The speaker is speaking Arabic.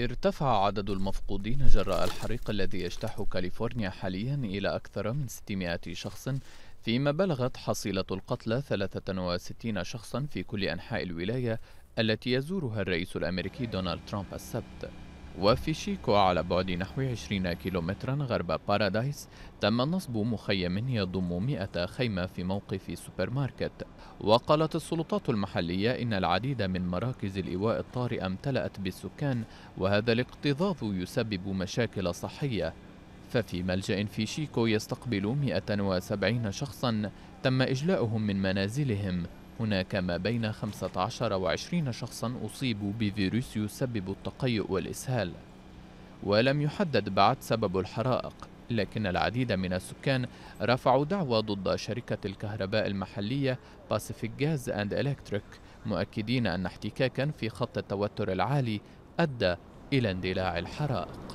ارتفع عدد المفقودين جراء الحريق الذي يجتاح كاليفورنيا حاليا إلى أكثر من 600 شخص فيما بلغت حصيلة القتلى 63 شخصا في كل أنحاء الولاية التي يزورها الرئيس الأمريكي دونالد ترامب السبت وفي شيكو على بعد نحو 20 كيلومترا غرب بارادايس تم نصب مخيم يضم 100 خيمة في موقف سوبر ماركت وقالت السلطات المحلية إن العديد من مراكز الإيواء الطارئة امتلأت بالسكان وهذا الاكتظاظ يسبب مشاكل صحية ففي ملجأ في شيكو يستقبل 170 شخصا تم إجلاؤهم من منازلهم هناك ما بين 15 و 20 شخصا أصيبوا بفيروس يسبب التقيؤ والإسهال ولم يحدد بعد سبب الحرائق لكن العديد من السكان رفعوا دعوى ضد شركة الكهرباء المحلية باسيفيك جاز أند إلكتريك مؤكدين أن احتكاكا في خط التوتر العالي أدى إلى اندلاع الحرائق